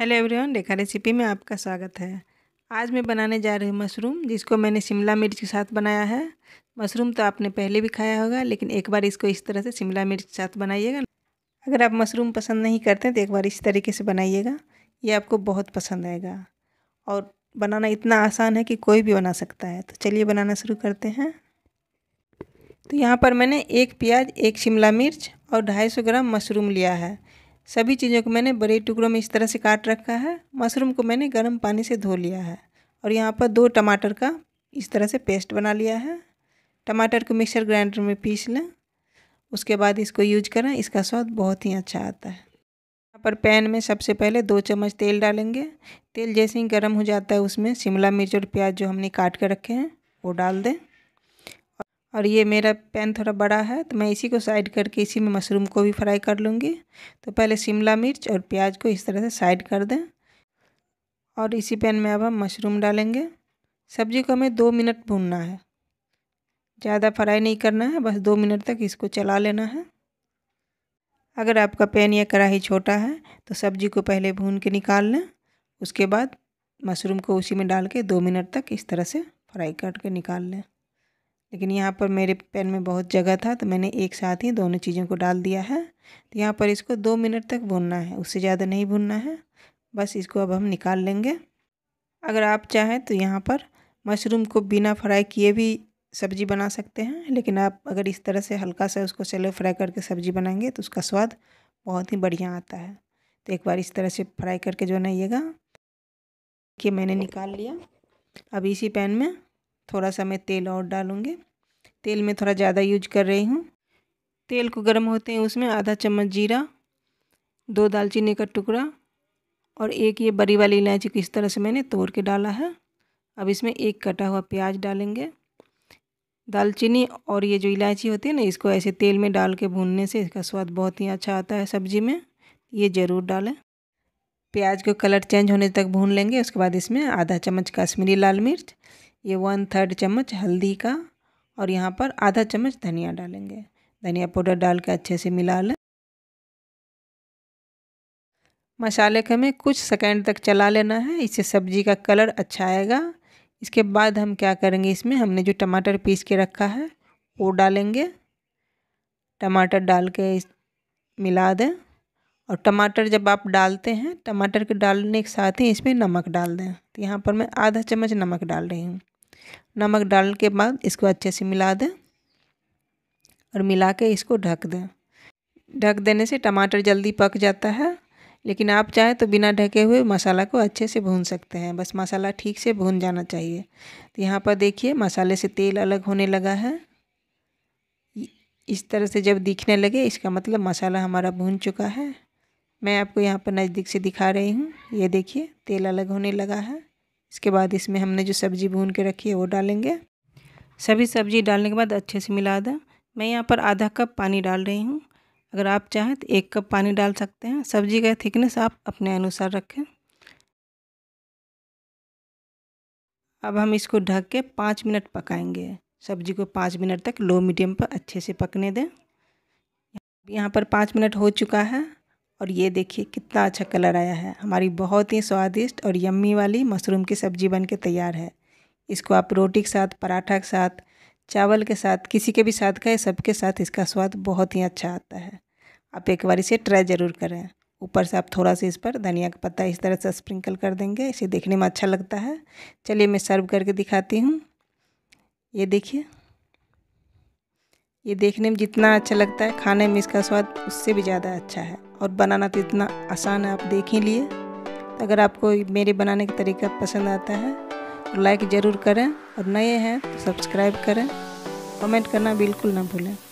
hello everyone रेखा recipe में आपका स्वागत है आज मैं बनाने जा रही हूँ मशरूम जिसको मैंने शिमला मिर्च के साथ बनाया है मशरूम तो आपने पहले भी खाया होगा लेकिन एक बार इसको इस तरह से शिमला मिर्च के साथ बनाइएगा अगर आप मशरूम पसंद नहीं करते तो एक बार इस तरीके से बनाइएगा ये आपको बहुत पसंद आएगा और बनाना इतना आसान है कि कोई भी बना सकता है तो चलिए बनाना शुरू करते हैं तो यहाँ पर मैंने एक प्याज एक शिमला मिर्च और ढाई सौ ग्राम मशरूम लिया है सभी चीज़ों को मैंने बड़े टुकड़ों में इस तरह से काट रखा है मशरूम को मैंने गर्म पानी से धो लिया है और यहाँ पर दो टमाटर का इस तरह से पेस्ट बना लिया है टमाटर को मिक्सर ग्राइंडर में पीस लें उसके बाद इसको यूज करें इसका स्वाद बहुत ही अच्छा आता है यहाँ पर पैन में सबसे पहले दो चम्मच तेल डालेंगे तेल जैसे ही गर्म हो जाता है उसमें शिमला मिर्च और प्याज जो हमने काट कर रखे हैं वो डाल दें और ये मेरा पैन थोड़ा बड़ा है तो मैं इसी को साइड करके इसी में मशरूम को भी फ्राई कर लूँगी तो पहले शिमला मिर्च और प्याज को इस तरह से साइड कर दें और इसी पैन में अब हम मशरूम डालेंगे सब्जी को हमें दो मिनट भूनना है ज़्यादा फ्राई नहीं करना है बस दो मिनट तक इसको चला लेना है अगर आपका पैन या कढ़ाई छोटा है तो सब्जी को पहले भून के निकाल लें उसके बाद मशरूम को उसी में डाल के दो मिनट तक इस तरह से फ्राई करके निकाल लें लेकिन यहाँ पर मेरे पेन में बहुत जगह था तो मैंने एक साथ ही दोनों चीज़ों को डाल दिया है तो यहाँ पर इसको दो मिनट तक भूनना है उससे ज़्यादा नहीं भूनना है बस इसको अब हम निकाल लेंगे अगर आप चाहें तो यहाँ पर मशरूम को बिना फ्राई किए भी सब्जी बना सकते हैं लेकिन आप अगर इस तरह से हल्का सा उसको सेलो फ्राई करके सब्जी बनाएंगे तो उसका स्वाद बहुत ही बढ़िया आता है तो एक बार इस तरह से फ्राई करके जो बनाइएगा कि मैंने निकाल लिया अब इसी पैन में थोड़ा सा मैं तेल और डालूँगी तेल में थोड़ा ज़्यादा यूज कर रही हूँ तेल को गर्म होते हैं उसमें आधा चम्मच जीरा दो दालचीनी का टुकड़ा और एक ये बड़ी वाली इलायची किस तरह से मैंने तोड़ के डाला है अब इसमें एक कटा हुआ प्याज डालेंगे दालचीनी और ये जो इलायची होती है ना इसको ऐसे तेल में डाल के भूनने से इसका स्वाद बहुत ही अच्छा आता है सब्जी में ये ज़रूर डालें प्याज को कलर चेंज होने तक भून लेंगे उसके बाद इसमें आधा चम्मच कश्मीरी लाल मिर्च ये वन थर्ड चम्मच हल्दी का और यहाँ पर आधा चम्मच धनिया डालेंगे धनिया पाउडर डाल के अच्छे से मिला लें मसाले के हमें कुछ सेकेंड तक चला लेना है इससे सब्जी का कलर अच्छा आएगा इसके बाद हम क्या करेंगे इसमें हमने जो टमाटर पीस के रखा है वो डालेंगे टमाटर डाल के मिला दें और टमाटर जब आप डालते हैं टमाटर के डालने के साथ ही इसमें नमक डाल दें तो यहाँ पर मैं आधा चम्मच नमक डाल रही हूँ नमक डाल के बाद इसको अच्छे से मिला दें और मिला के इसको ढक दें ढक देने से टमाटर जल्दी पक जाता है लेकिन आप चाहें तो बिना ढके हुए मसाला को अच्छे से भून सकते हैं बस मसाला ठीक से भून जाना चाहिए तो यहाँ पर देखिए मसाले से तेल अलग होने लगा है इस तरह से जब दिखने लगे इसका मतलब मसाला हमारा भून चुका है मैं आपको यहाँ पर नज़दीक से दिखा रही हूँ ये देखिए तेल अलग होने लगा है इसके बाद इसमें हमने जो सब्ज़ी भून के रखी है वो डालेंगे सभी सब्ज़ी डालने के बाद अच्छे से मिला दें मैं यहाँ पर आधा कप पानी डाल रही हूँ अगर आप चाहें तो एक कप पानी डाल सकते हैं सब्ज़ी का थिकनेस आप अपने अनुसार रखें अब हम इसको ढक के पाँच मिनट पकाएंगे सब्जी को पाँच मिनट तक लो मीडियम पर अच्छे से पकने दें यहाँ पर पाँच मिनट हो चुका है और ये देखिए कितना अच्छा कलर आया है हमारी बहुत ही स्वादिष्ट और यम्मी वाली मशरूम की सब्ज़ी बन के तैयार है इसको आप रोटी के साथ पराठा के साथ चावल के साथ किसी के भी साथ खाए सबके साथ इसका स्वाद बहुत ही अच्छा आता है आप एक बार इसे ट्राई ज़रूर करें ऊपर से आप थोड़ा सा इस पर धनिया का पत्ता इस तरह से स्प्रिंकल कर देंगे इसे देखने में अच्छा लगता है चलिए मैं सर्व करके दिखाती हूँ ये देखिए ये देखने में जितना अच्छा लगता है खाने में इसका स्वाद उससे भी ज़्यादा अच्छा है और बनाना तो इतना आसान है आप देख ही लिए तो अगर आपको मेरे बनाने का तरीका पसंद आता है तो लाइक ज़रूर करें और नए हैं तो सब्सक्राइब करें कमेंट करना बिल्कुल ना भूलें